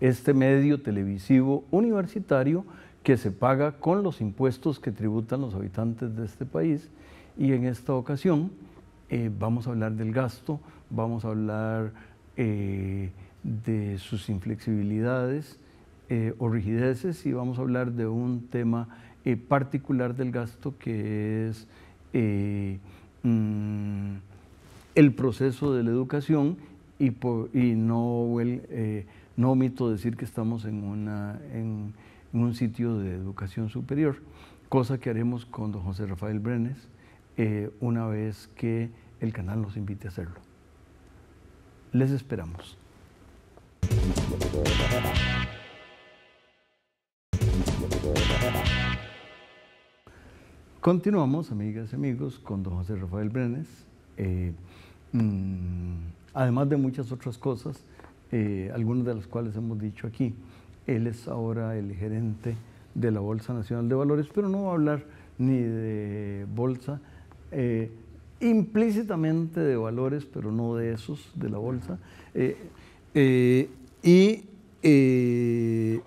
este medio televisivo universitario que se paga con los impuestos que tributan los habitantes de este país. Y en esta ocasión eh, vamos a hablar del gasto, vamos a hablar eh, de sus inflexibilidades eh, o rigideces y vamos a hablar de un tema particular del gasto que es mm, el proceso de la educación y, y no el no omito decir que estamos en, una, en, un sitio de educación superior, cosa que haremos con don José Rafael Brenes eh, una vez que el canal nos invite a hacerlo. Les esperamos. Continuamos, amigas y amigos, con don José Rafael Brenes. Eh, mm, además de muchas otras cosas, eh, algunas de las cuales hemos dicho aquí. Él es ahora el gerente de la Bolsa Nacional de Valores, pero no va a hablar ni de bolsa, eh, implícitamente de valores, pero no de esos, de la bolsa. Eh, eh, y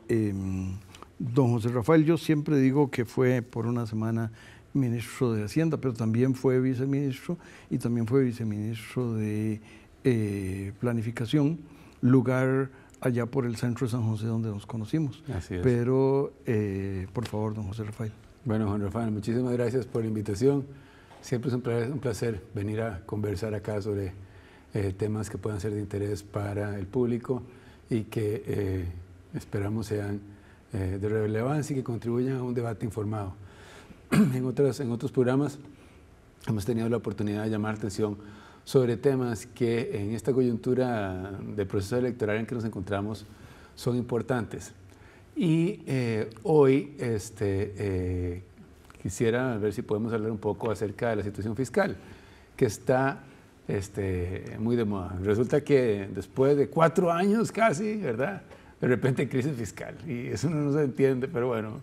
em, don José Rafael, yo siempre digo que fue por una semana ministro de Hacienda, pero también fue viceministro y también fue viceministro de Planificación lugar allá por el centro de San José donde nos conocimos. Pero, eh, por favor, don José Rafael. Bueno, Juan Rafael, muchísimas gracias por la invitación. Siempre es un placer, venir a conversar acá sobre eh, temas que puedan ser de interés para el público y que eh, esperamos sean de relevancia y que contribuyan a un debate informado. en, otras, en otros programas hemos tenido la oportunidad de llamar atención sobre temas que en esta coyuntura de proceso electoral en que nos encontramos son importantes. Y eh, hoy este, eh, quisiera ver si podemos hablar un poco acerca de la situación fiscal, que está este, muy de moda. Resulta que después de cuatro años casi, ¿verdad? De repente crisis fiscal. Y eso no se entiende, pero bueno,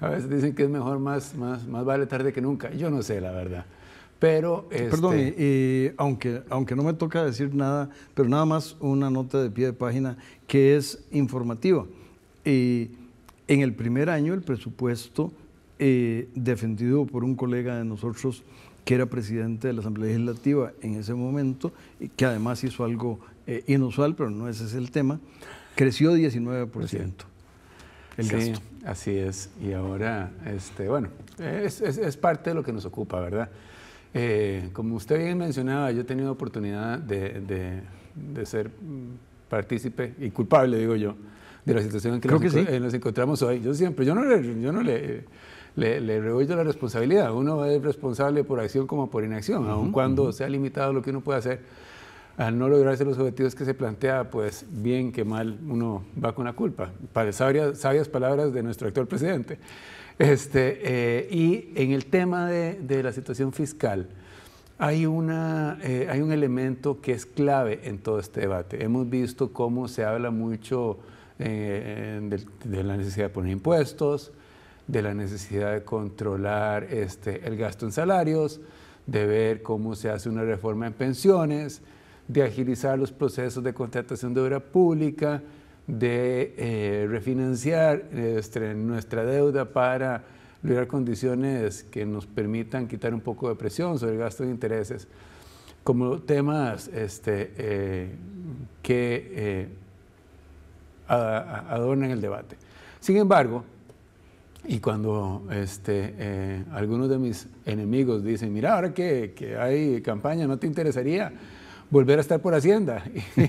a veces dicen que es mejor más, más, más vale tarde que nunca. Yo no sé, la verdad. Pero. Perdón, este, aunque, aunque no me toca decir nada, pero nada más una nota de pie de página que es informativa. Y en el primer año, el presupuesto eh, defendido por un colega de nosotros que era presidente de la Asamblea Legislativa en ese momento, y que además hizo algo eh, inusual, pero no ese es el tema, creció 19% sí, Así es, y ahora, este, bueno, es parte de lo que nos ocupa, ¿verdad? Eh, como usted bien mencionaba, yo he tenido oportunidad de, ser mm, partícipe y culpable, digo yo, de la situación en que, nos, encontramos hoy. Yo siempre, yo no le, yo no le, le, la responsabilidad. Uno es responsable por acción como por inacción, aun cuando sea limitado lo que uno puede hacer. Al no lograrse los objetivos que se plantea, pues bien que mal uno va con la culpa. Para sabias palabras de nuestro actual presidente. Este, eh, y en el tema de, la situación fiscal, hay, eh, hay un elemento que es clave en todo este debate. Hemos visto cómo se habla mucho eh, de, la necesidad de poner impuestos, de la necesidad de controlar este, el gasto en salarios, de ver cómo se hace una reforma en pensiones, de agilizar los procesos de contratación de obra pública, de eh, refinanciar este, nuestra deuda para lograr condiciones que nos permitan quitar un poco de presión sobre el gasto de intereses, como temas este, eh, que eh, adornan el debate. Sin embargo, y cuando este, algunos de mis enemigos dicen, mira, ahora que, que, hay campaña, ¿no te interesaría volver a estar por Hacienda. y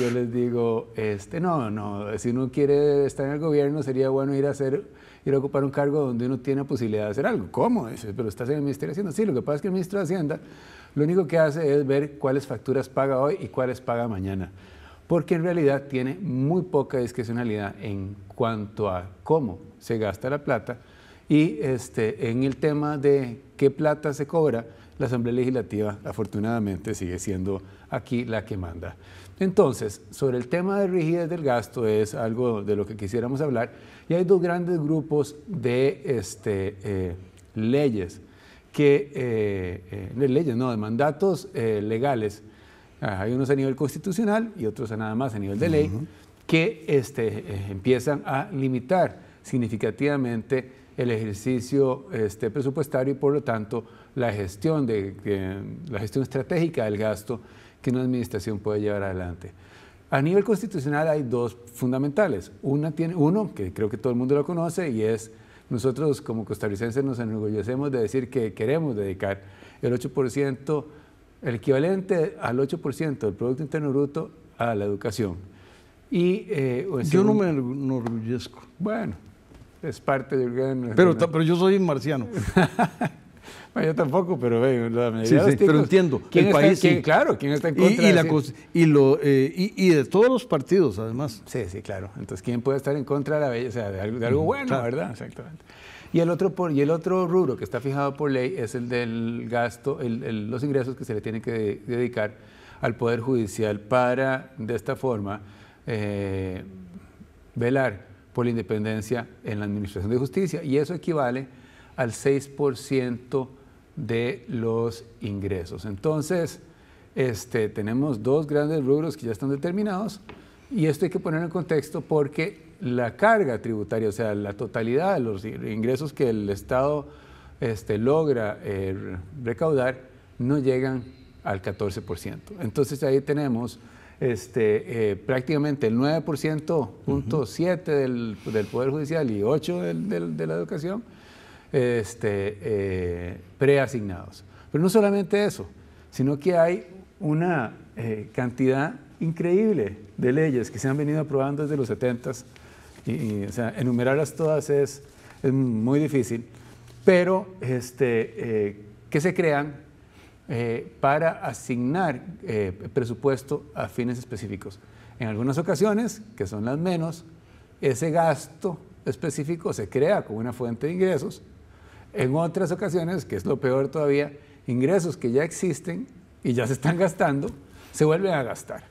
yo les digo, este, no, no, si uno quiere estar en el gobierno sería bueno ir a hacer ir a ocupar un cargo donde uno tiene posibilidad de hacer algo. ¿Cómo? pero estás en el Ministerio de Hacienda. Sí, lo que pasa es que el Ministro de Hacienda lo único que hace es ver cuáles facturas paga hoy y cuáles paga mañana. Porque en realidad tiene muy poca discrecionalidad en cuanto a cómo se gasta la plata y este, en el tema de qué plata se cobra, la Asamblea Legislativa afortunadamente sigue siendo aquí la que manda. Entonces, sobre el tema de rigidez del gasto es algo de lo que quisiéramos hablar y hay dos grandes grupos de este, eh, leyes que, eh, eh, leyes, no, de mandatos eh, legales. hay unos a nivel constitucional y otros nada más a nivel de ley que este, empiezan a limitar significativamente el ejercicio este, presupuestario y por lo tanto la gestión, de, la gestión estratégica del gasto que una administración puede llevar adelante. A nivel constitucional hay dos fundamentales. Una tiene, uno, que creo que todo el mundo lo conoce, y es nosotros como costarricenses nos enorgullecemos de decir que queremos dedicar el 8%, el equivalente al 8% del Producto Interno Bruto a la educación. Y, eh, Yo no me enorgullezco. Bueno, es parte de Pero, pero yo soy marciano. yo tampoco, pero ve, la pero entiendo. ¿quién está, país, Claro, ¿quién está en contra? Y, de la y, lo, eh, y, de todos los partidos, además. Sí, sí, claro. Entonces, ¿quién puede estar en contra de la De algo, mm, bueno, ¿verdad? Exactamente. Y el, otro por, y el otro rubro que está fijado por ley es el del gasto, el, los ingresos que se le tienen que dedicar al Poder Judicial para, de esta forma, eh, velar por la independencia en la Administración de Justicia y eso equivale al 6% de los ingresos. Entonces, este, tenemos dos grandes rubros que ya están determinados y esto hay que poner en contexto porque la carga tributaria, o sea, la totalidad de los ingresos que el Estado este, logra eh, recaudar, no llegan al 14%. Entonces ahí tenemos este, eh, prácticamente el 9%, 7 del, Poder Judicial y 8 de la educación, este, eh, preasignados. Pero no solamente eso, sino que hay una eh, cantidad increíble de leyes que se han venido aprobando desde los 70 y, y enumerarlas todas es, muy difícil, pero este, que se crean eh, para asignar eh, presupuesto a fines específicos. En algunas ocasiones, que son las menos, ese gasto específico se crea como una fuente de ingresos. En otras ocasiones, que es lo peor todavía, ingresos que ya existen y ya se están gastando, se vuelven a gastar.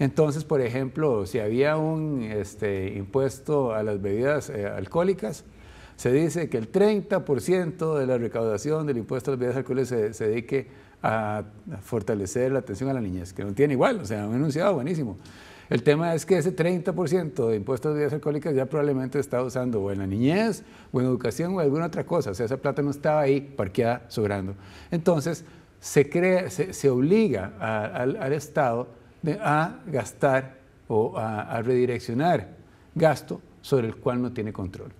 Entonces, por ejemplo, si había un este, impuesto a las bebidas eh, alcohólicas, se dice que el 30% de la recaudación del impuesto a las bebidas alcohólicas se, se dedique a fortalecer la atención a la niñez, que no tiene igual, o sea, un enunciado buenísimo. El tema es que ese 30% de impuestos de bebidas alcohólicas ya probablemente está usando o en la niñez, o en educación, o en alguna otra cosa. O sea, esa plata no estaba ahí parqueada, sobrando. Entonces, se, crea, se, obliga al, Estado a gastar o a redireccionar gasto sobre el cual no tiene control.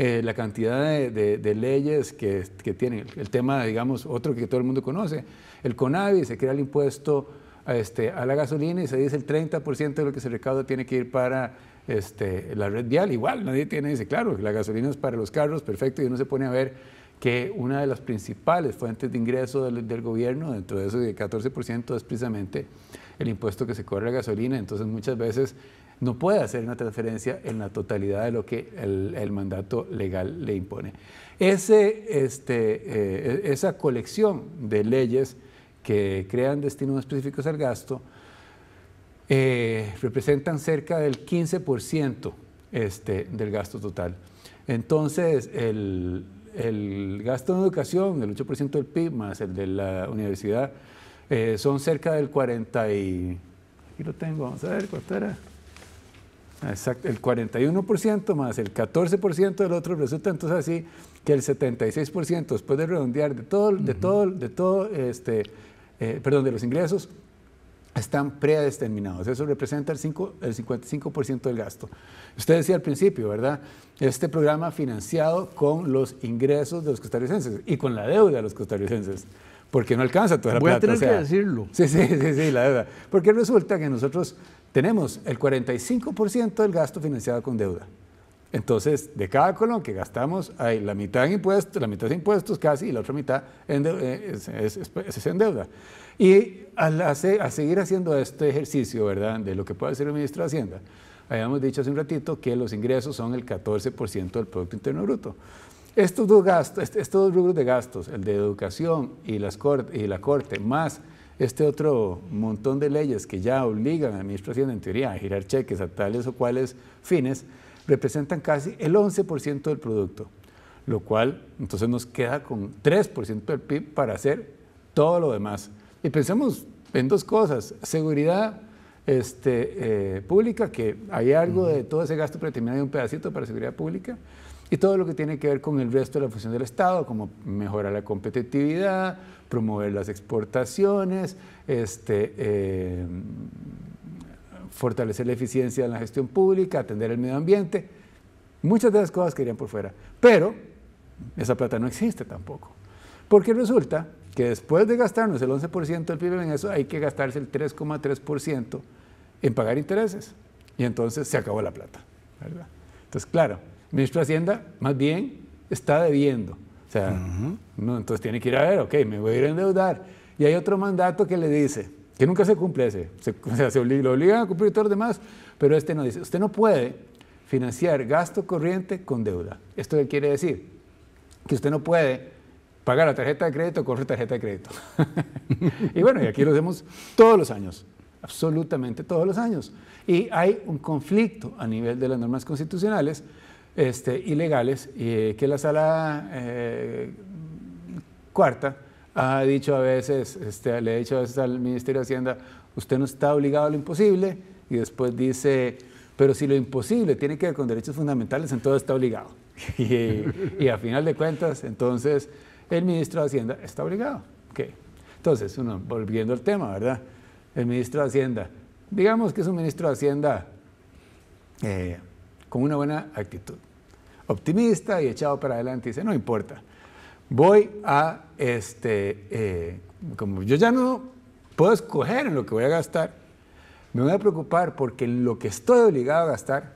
Eh, la cantidad de, leyes que, tiene, El tema, digamos, otro que todo el mundo conoce, el CONAVI, se crea el impuesto a, este, a la gasolina y se dice el 30% de lo que se recauda tiene que ir para este, la red vial. Igual, nadie tiene, dice, claro, la gasolina es para los carros, perfecto, y uno se pone a ver que una de las principales fuentes de ingreso del, gobierno, dentro de de 14%, es precisamente el impuesto que se corre a la gasolina. Entonces, muchas veces no puede hacer una transferencia en la totalidad de lo que el, mandato legal le impone. Este, eh, esa colección de leyes que crean destinos específicos al gasto eh, representan cerca del 15% este, del gasto total. Entonces, el, gasto en educación, el 8% del PIB más el de la universidad, eh, son cerca del 40 y... Aquí lo tengo, vamos a ver cuánto era. Exacto, el 41% más el 14% del otro resulta entonces así que el 76% después de redondear de todo, de todo, de todo este, eh, perdón, de los ingresos están predeterminados. Eso representa el, el 55% del gasto. Usted decía al principio, ¿verdad? Este programa financiado con los ingresos de los costarricenses y con la deuda de los costarricenses porque no alcanza toda la plata. Voy a tener que decirlo. Sí, sí, sí, sí, la deuda. Porque resulta que nosotros tenemos el 45% del gasto financiado con deuda. Entonces, de cada colón que gastamos, hay la mitad en impuestos, la mitad es impuestos casi, y la otra mitad eh, pues, es, en deuda. Y al a seguir haciendo este ejercicio, ¿verdad?, de lo que puede hacer el ministro de Hacienda, habíamos dicho hace un ratito que los ingresos son el 14% del Producto Interno Bruto. Estos dos gastos, este, estos dos rubros de gastos, el de educación y, la corte, más este otro montón de leyes que ya obligan a la administración en teoría a girar cheques a tales o cuales fines, representan casi el 11% del producto, lo cual entonces nos queda con 3% del PIB para hacer todo lo demás. Y pensemos en dos cosas, seguridad este, eh, pública, que hay algo de todo ese gasto, pero también hay un pedacito para seguridad pública, y todo lo que tiene que ver con el resto de la función del Estado, como mejorar la competitividad, promover las exportaciones, este, eh, fortalecer la eficiencia en la gestión pública, atender el medio ambiente. Muchas de las cosas que irían por fuera. Pero esa plata no existe tampoco. Porque resulta que después de gastarnos el 11% del PIB en eso, hay que gastarse el 3,3% en pagar intereses. Y entonces se acabó la plata. ¿verdad? Entonces, claro, ministro de Hacienda más bien está debiendo. O sea, no, entonces tiene que ir a ver, ok, me voy a ir a endeudar. Y hay otro mandato que le dice, que nunca se cumple ese, se, o sea, se obliga, lo obligan a cumplir todos los demás, pero este no dice, usted no puede financiar gasto corriente con deuda. ¿Esto qué quiere decir? Que usted no puede pagar la tarjeta de crédito con tarjeta de crédito. y bueno, y aquí lo hacemos todos los años, absolutamente todos los años. Y hay un conflicto a nivel de las normas constitucionales este, ilegales y eh, que la sala eh, cuarta ha dicho a veces, este, le ha dicho a veces al Ministerio de Hacienda, usted no está obligado a lo imposible y después dice, pero si lo imposible tiene que ver con derechos fundamentales, entonces está obligado. y, a final de cuentas, entonces el ministro de Hacienda está obligado. Entonces, uno, volviendo al tema, ¿verdad? El ministro de Hacienda, digamos que es un ministro de Hacienda eh, con una buena actitud optimista y echado para adelante. Dice, no importa, voy a, este, eh, como yo ya no puedo escoger en lo que voy a gastar, me voy a preocupar porque en lo que estoy obligado a gastar,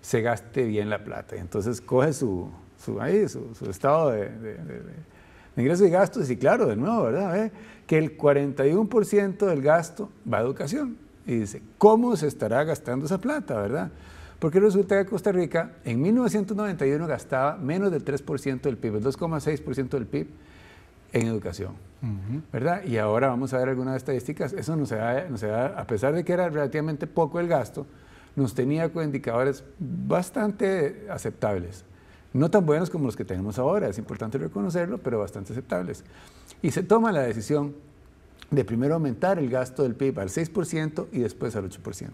se gaste bien la plata. Entonces coge su, su, su, estado de, ingresos y gastos y claro, de nuevo, ¿verdad? Que el 41% del gasto va a educación. Y dice, ¿cómo se estará gastando esa plata, verdad? Porque resulta que Costa Rica en 1991 gastaba menos del 3% del PIB, el 2,6% del PIB en educación. ¿Verdad? Y ahora vamos a ver algunas estadísticas. Eso da, nos da, a pesar de que era relativamente poco el gasto, nos tenía con indicadores bastante aceptables. No tan buenos como los que tenemos ahora, es importante reconocerlo, pero bastante aceptables. Y se toma la decisión de primero aumentar el gasto del PIB al 6% y después al 8%.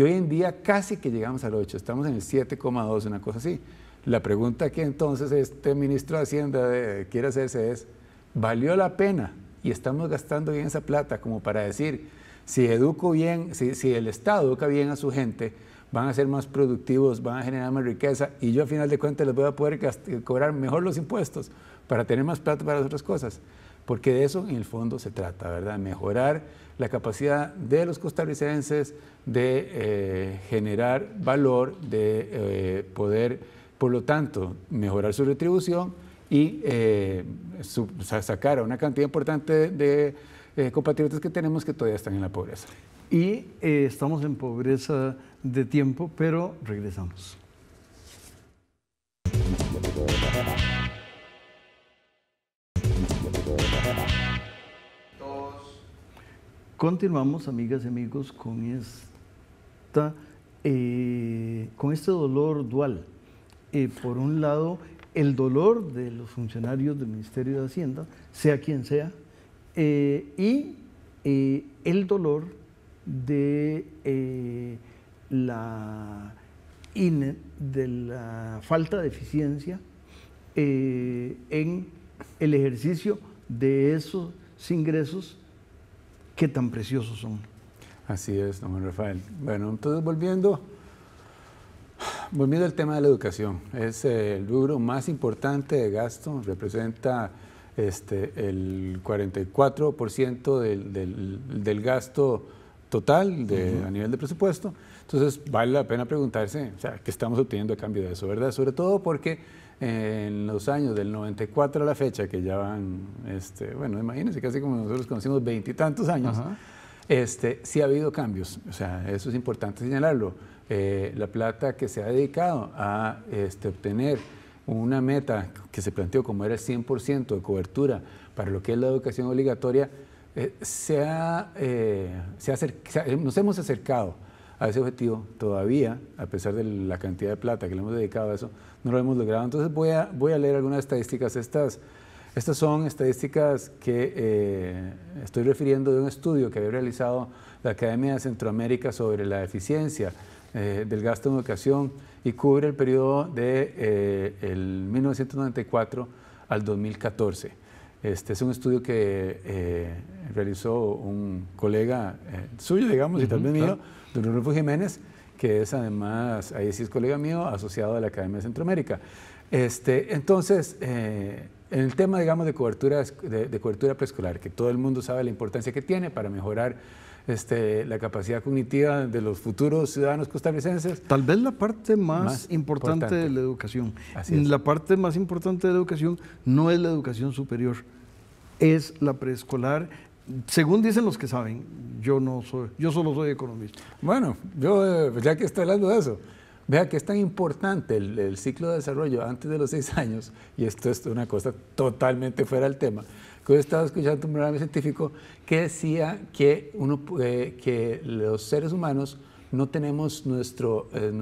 Y hoy en día casi que llegamos al 8, estamos en el 7,2, una cosa así. La pregunta que entonces este ministro de Hacienda eh, quiere hacerse es, ¿valió la pena? Y estamos gastando bien esa plata como para decir, si educo bien, si, si el Estado educa bien a su gente, van a ser más productivos, van a generar más riqueza y yo a final de cuentas les voy a poder cobrar mejor los impuestos para tener más plata para otras cosas. Porque de eso en el fondo se trata, ¿verdad? Mejorar la capacidad de los costarricenses de eh, generar valor, de eh, poder, por lo tanto, mejorar su retribución y eh, sacar a una cantidad importante de compatriotas que tenemos que todavía están en la pobreza. Y estamos en pobreza de tiempo, pero regresamos. Continuamos, amigas y amigos, con, eh, con este dolor dual. Eh, por un lado, el dolor de los funcionarios del Ministerio de Hacienda, sea quien sea, eh, y el dolor de, la, de la falta de eficiencia en el ejercicio de esos ingresos qué tan preciosos son. Así es, don Rafael. Bueno, entonces volviendo, volviendo al tema de la educación, es eh, el rubro más importante de gasto, representa este, el 44% del, del, gasto total a nivel de presupuesto. Entonces vale la pena preguntarse, o sea, ¿qué estamos obteniendo a cambio de eso, verdad? Sobre todo porque en los años del 94 a la fecha, que ya van, este, bueno, imagínense, casi como nosotros conocimos veintitantos años, este, sí ha habido cambios. O sea, eso es importante señalarlo. Eh, la plata que se ha dedicado a este, obtener una meta que se planteó como era el 100% de cobertura para lo que es la educación obligatoria, eh, eh, se ha, nos hemos acercado a ese objetivo, todavía, a pesar de la cantidad de plata que le hemos dedicado a eso, no lo hemos logrado. Entonces voy a, voy a leer algunas estadísticas. Estas, estas son estadísticas que eh, estoy refiriendo de un estudio que había realizado la Academia de Centroamérica sobre la eficiencia eh, del gasto en educación y cubre el periodo de eh, el 1994 al 2014. Este, es un estudio que eh, realizó un colega eh, suyo, digamos, y también mío, don Rufo Jiménez, que es además, ahí sí es colega mío, asociado de la Academia de Centroamérica. Este, entonces, eh, en el tema, digamos, de cobertura, de, de cobertura preescolar, que todo el mundo sabe la importancia que tiene para mejorar este, la capacidad cognitiva de los futuros ciudadanos costarricenses. Tal vez la parte más, importante, de la educación. La parte más importante de la educación no es la educación superior, es la preescolar, según dicen los que saben, yo no soy, yo solo soy economista. Bueno, yo pues, ya que está hablando de eso, vea que es tan importante el, el ciclo de desarrollo antes de los seis años, y esto es una cosa totalmente fuera del tema, que he estaba escuchando un programa científico que decía que, uno, eh, que los seres humanos no tenemos nuestros eh,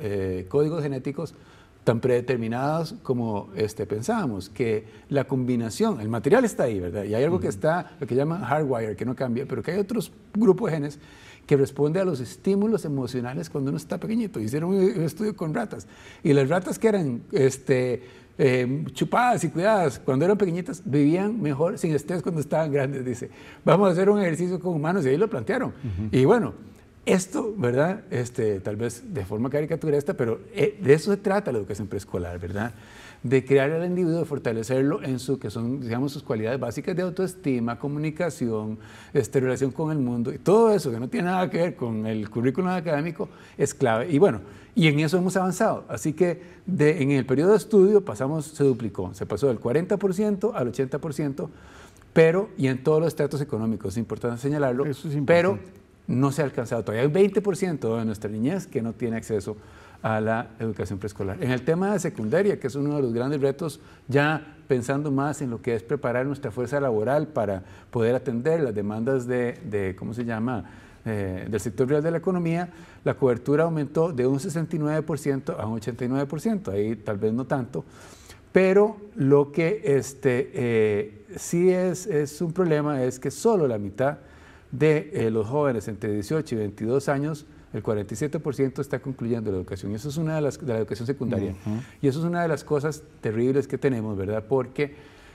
eh, códigos genéticos tan predeterminados como este, pensábamos, que la combinación, el material está ahí, ¿verdad? Y hay algo que está, lo que llaman hardwire, que no cambia, pero que hay otros grupos de genes que responde a los estímulos emocionales cuando uno está pequeñito. Hicieron un estudio con ratas y las ratas que eran este, em, chupadas y cuidadas cuando eran pequeñitas vivían mejor sin estrés cuando estaban grandes, dice. Vamos a hacer un ejercicio con humanos y ahí lo plantearon. Y bueno, esto, ¿verdad? Este, tal vez de forma caricaturista, pero eh, de eso se trata la educación preescolar, ¿verdad? De crear al individuo, de fortalecerlo en su, que son, digamos, sus cualidades básicas de autoestima, comunicación, este, relación con el mundo, y todo eso que no tiene nada que ver con el currículum académico es clave. Y bueno, y en eso hemos avanzado. Así que en el periodo de estudio pasamos, se duplicó, se pasó del 40% al 80%, pero, y en todos los estratos económicos, es importante señalarlo, pero no se ha alcanzado todavía. el 20% de nuestra niñez que no tiene acceso a la educación preescolar. En el tema de secundaria, que es uno de los grandes retos, ya pensando más en lo que es preparar nuestra fuerza laboral para poder atender las demandas de, ¿cómo se llama?, eh, del sector real de la economía, la cobertura aumentó de un 69% a un 89%, ahí tal vez no tanto, pero lo que este, eh, sí es, es un problema es que solo la mitad de eh, los jóvenes entre 18 y 22 años, el 47% está concluyendo la educación. Y eso es una de las de la educación secundaria. Y eso es una de las cosas terribles que tenemos, ¿verdad? Porque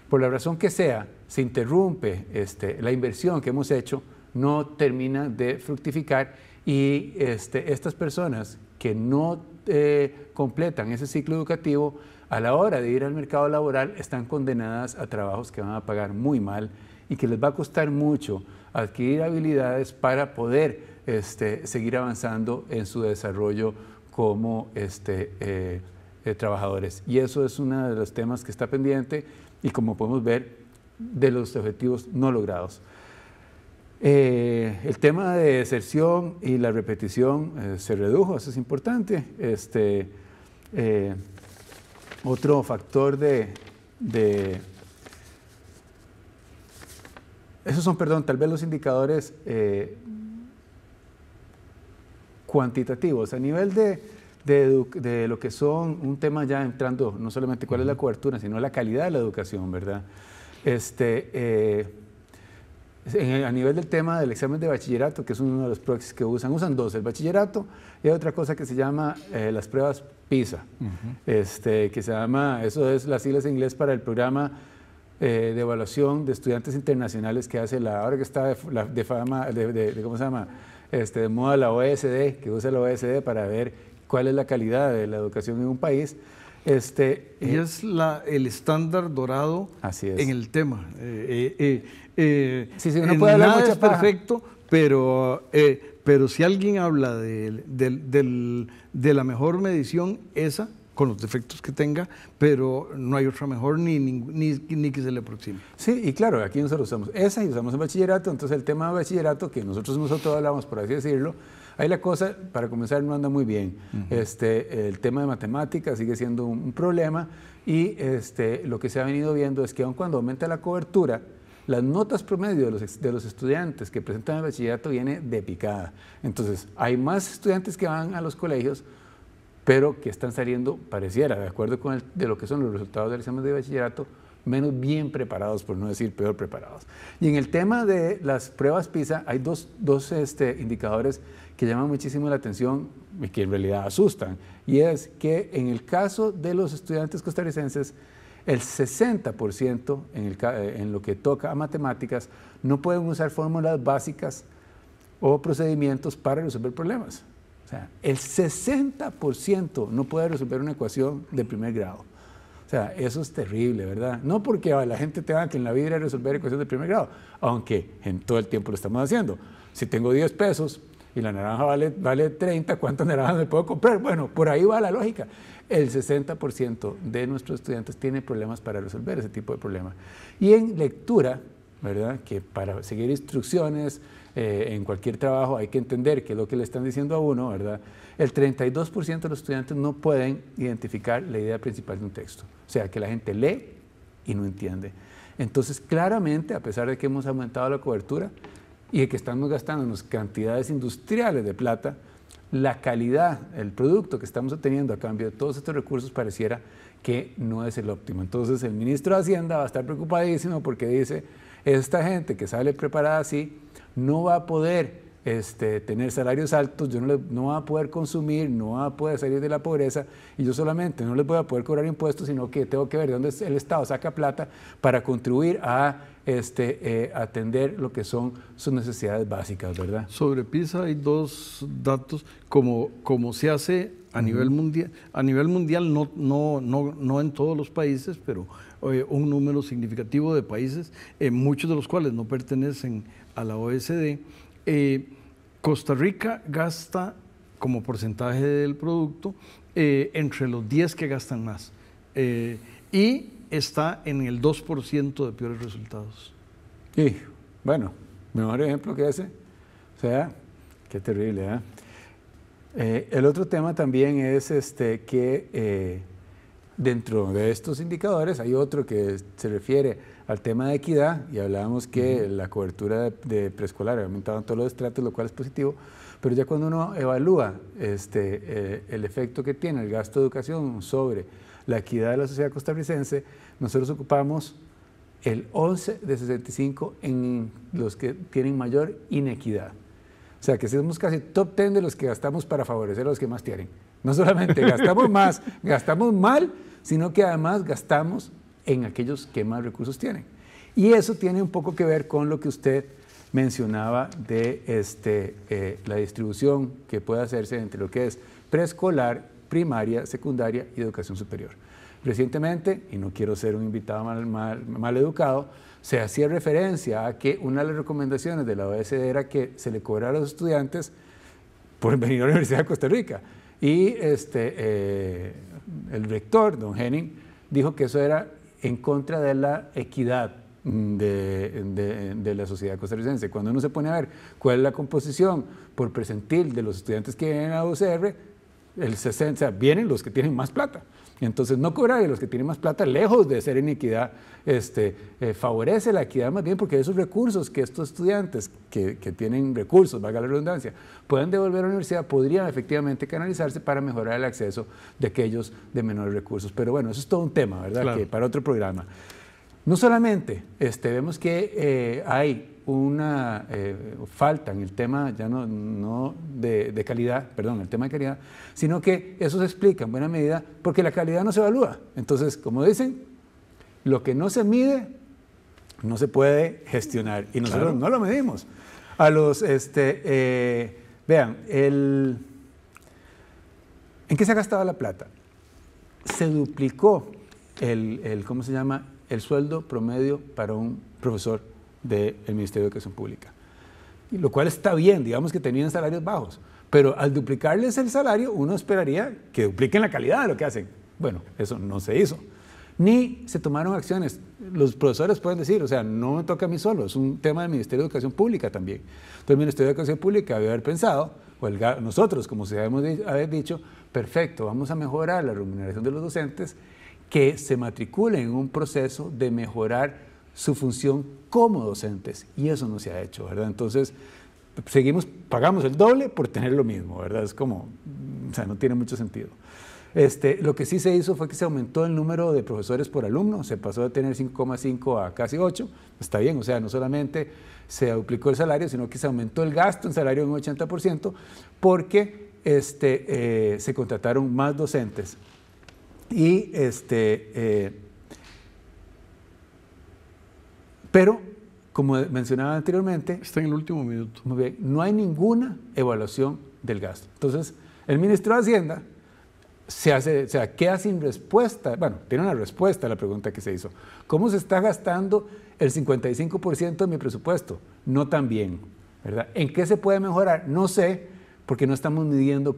por la razón que sea, se interrumpe este, la inversión que hemos hecho, no termina de fructificar y este, estas personas que no eh, completan ese ciclo educativo, a la hora de ir al mercado laboral están condenadas a trabajos que van a pagar muy mal y que les va a costar mucho adquirir habilidades para poder este, seguir avanzando en su desarrollo como este, eh, eh, trabajadores. Y eso es uno de los temas que está pendiente y como podemos ver, de los objetivos no logrados. Eh, el tema de deserción y la repetición se redujo, eso es importante. Este, otro factor de esos son, perdón, tal vez los indicadores eh, cuantitativos. A nivel de, de, lo que son un tema ya entrando, no solamente cuál es la cobertura, sino la calidad de la educación, ¿verdad? Este, eh, a nivel del tema del examen de bachillerato, que es uno de los proxies que usan, usan dos, el bachillerato y hay otra cosa que se llama eh, las pruebas PISA, este, que se llama, eso es las siglas en inglés para el programa eh, de evaluación de estudiantes internacionales que hace la, ahora que está de, fama, de, ¿cómo se llama? Este, de moda la OSD, que usa la OSD para ver cuál es la calidad de la educación en un país. Este, y eh, es la, el estándar dorado en el tema. Eh, eh sí, puede hablar nada es perfecto, pero, pero si alguien habla de la mejor medición, esa con los defectos que tenga, pero no hay otra mejor ni, ni, que se le aproxime. Sí, y claro, aquí nosotros usamos esa y usamos el bachillerato, entonces el tema de bachillerato, que nosotros nosotros hablamos, por así decirlo, Ahí la cosa, para comenzar, no anda muy bien. este, el tema de matemáticas sigue siendo un, problema y este, lo que se ha venido viendo es que aun cuando aumenta la cobertura, las notas promedio de los, de los estudiantes que presentan el bachillerato viene de picada. Entonces, hay más estudiantes que van a los colegios pero que están saliendo, pareciera, de acuerdo con de lo que son los resultados del examen de bachillerato, menos bien preparados, por no decir peor preparados. Y en el tema de las pruebas PISA, hay dos, dos este, indicadores que llaman muchísimo la atención y que en realidad asustan. Y es que en el caso de los estudiantes costarricenses, el 60% en, eh, en lo que toca a matemáticas no pueden usar fórmulas básicas o procedimientos para resolver problemas. O sea, el 60% no puede resolver una ecuación de primer grado. O sea, eso es terrible, ¿verdad? No porque ah, la gente tenga que en la vida resolver ecuaciones de primer grado, aunque en todo el tiempo lo estamos haciendo. Si tengo 10 pesos y la naranja vale, vale 30, ¿cuántas naranjas me puedo comprar? Bueno, por ahí va la lógica. El 60% de nuestros estudiantes tiene problemas para resolver ese tipo de problemas. Y en lectura, ¿verdad? Que para seguir instrucciones, eh, en cualquier trabajo hay que entender qué es lo que le están diciendo a uno, ¿verdad? El 32% de los estudiantes no pueden identificar la idea principal de un texto. O sea, que la gente lee y no entiende. Entonces, claramente, a pesar de que hemos aumentado la cobertura y de que estamos gastando cantidades industriales de plata, la calidad, el producto que estamos obteniendo a cambio de todos estos recursos pareciera que no es el óptimo. Entonces el ministro de Hacienda va a estar preocupadísimo porque dice, esta gente que sale preparada así, no va a poder este, tener salarios altos, yo no, no va a poder consumir, no va a poder salir de la pobreza y yo solamente no les voy a poder cobrar impuestos, sino que tengo que ver de dónde el Estado saca plata para contribuir a este, eh, atender lo que son sus necesidades básicas, ¿verdad? Sobre PISA hay dos datos, como, se hace a nivel mundial, a nivel mundial no, no, no, no en todos los países, pero eh, un número significativo de países, muchos de los cuales no pertenecen a la OSD, eh, Costa Rica gasta como porcentaje del producto eh, entre los 10 que gastan más eh, y está en el 2% de peores resultados. Y bueno, mejor ejemplo que ese. O sea, qué terrible. ¿ah? ¿eh? el otro tema también es este, que dentro de estos indicadores hay otro que se refiere al tema de equidad y hablábamos que la cobertura de, preescolar ha aumentado en todos los estratos, lo cual es positivo, pero ya cuando uno evalúa este, eh, el efecto que tiene el gasto de educación sobre la equidad de la sociedad costarricense, nosotros ocupamos el 11 de 65 en los que tienen mayor inequidad. O sea, que somos casi top 10 de los que gastamos para favorecer a los que más tienen. No solamente gastamos más, gastamos mal, sino que además gastamos en aquellos que más recursos tienen. Y eso tiene un poco que ver con lo que usted mencionaba de este, eh, la distribución que puede hacerse entre lo que es preescolar, primaria, secundaria y educación superior. Recientemente, y no quiero ser un invitado mal, educado, se hacía referencia a que una de las recomendaciones de la OECD era que se le cobrara a los estudiantes por venir a la Universidad de Costa Rica. Y este, eh, el rector, don Henning, dijo que eso era en contra de la equidad de, la sociedad costarricense. Cuando uno se pone a ver cuál es la composición por presentil de los estudiantes que vienen a UCR, el 60, vienen los que tienen más plata. Entonces, no cobrar a los que tienen más plata, lejos de ser inequidad este, eh, favorece la equidad más bien porque esos recursos que estos estudiantes que, tienen recursos, valga la redundancia, pueden devolver a la universidad, podrían efectivamente canalizarse para mejorar el acceso de aquellos de menores recursos. Pero bueno, eso es todo un tema, ¿verdad? Que para otro programa. No solamente este, vemos que eh, hay una eh, falta en el tema ya no, de, calidad, perdón, el tema de calidad, sino que eso se explica en buena medida porque la calidad no se evalúa. Entonces, como dicen, lo que no se mide no se puede gestionar y nosotros no lo medimos. A los, este, eh, vean, el, ¿en qué se ha gastado la plata? Se duplicó el ¿cómo se llama? el sueldo promedio para un profesor del Ministerio de Educación Pública. Y lo cual está bien, digamos que tenían salarios bajos, pero al duplicarles el salario uno esperaría que dupliquen la calidad de lo que hacen. Bueno, eso no se hizo. Ni se tomaron acciones. Los profesores pueden decir, o sea, no me toca a mí solo, es un tema del Ministerio de Educación Pública también. Entonces el Ministerio de Educación Pública había haber pensado, o nosotros como se hemos haber dicho, perfecto, vamos a mejorar la remuneración de los docentes que se matriculen en un proceso de mejorar su función como docentes. Y eso no se ha hecho, ¿verdad? Entonces, seguimos, pagamos el doble por tener lo mismo, ¿verdad? Es como, o sea, no tiene mucho sentido. Este, lo que sí se hizo fue que se aumentó el número de profesores por alumno, se pasó de tener 5,5 a casi 8, está bien, o sea, no solamente se duplicó el salario, sino que se aumentó el gasto en salario en un 80%, porque este, eh, se contrataron más docentes. Y este. Eh, pero, como mencionaba anteriormente. Está en el último minuto. Muy bien, no hay ninguna evaluación del gasto. Entonces, el ministro de Hacienda se hace, o queda sin respuesta. Bueno, tiene una respuesta a la pregunta que se hizo. ¿Cómo se está gastando el 55% de mi presupuesto? No tan bien, ¿verdad? ¿En qué se puede mejorar? No sé, porque no estamos midiendo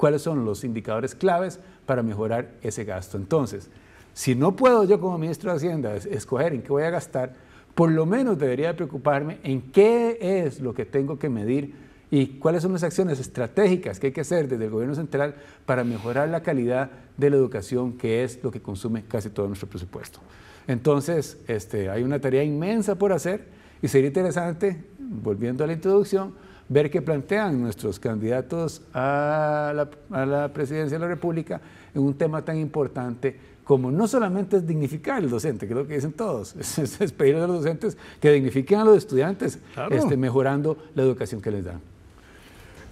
cuáles son los indicadores claves para mejorar ese gasto. Entonces, si no puedo yo como ministro de Hacienda escoger en qué voy a gastar, por lo menos debería preocuparme en qué es lo que tengo que medir y cuáles son las acciones estratégicas que hay que hacer desde el gobierno central para mejorar la calidad de la educación, que es lo que consume casi todo nuestro presupuesto. Entonces, este, hay una tarea inmensa por hacer y sería interesante, volviendo a la introducción, ver qué plantean nuestros candidatos a la, presidencia de la República en un tema tan importante como no solamente es dignificar al docente, que es lo que dicen todos, es, pedirle a los docentes que dignifiquen a los estudiantes, este, mejorando la educación que les dan.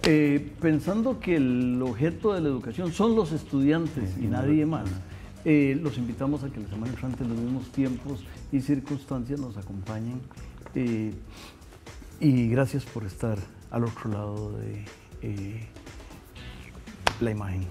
Eh, pensando que el objeto de la educación son los estudiantes y nadie más, eh, los invitamos a que la semana en los mismos tiempos y circunstancias nos acompañen. Eh, y gracias por estar al otro lado de eh, la imagen.